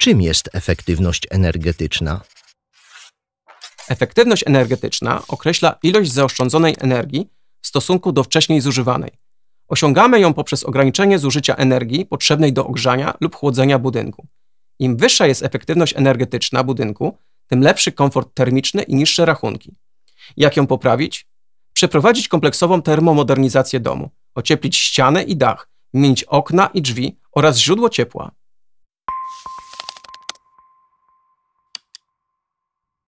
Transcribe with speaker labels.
Speaker 1: Czym jest efektywność energetyczna?
Speaker 2: Efektywność energetyczna określa ilość zaoszczędzonej energii w stosunku do wcześniej zużywanej. Osiągamy ją poprzez ograniczenie zużycia energii potrzebnej do ogrzania lub chłodzenia budynku. Im wyższa jest efektywność energetyczna budynku, tym lepszy komfort termiczny i niższe rachunki. Jak ją poprawić? Przeprowadzić kompleksową termomodernizację domu, ocieplić ściany i dach, wymienić okna i drzwi oraz źródło ciepła.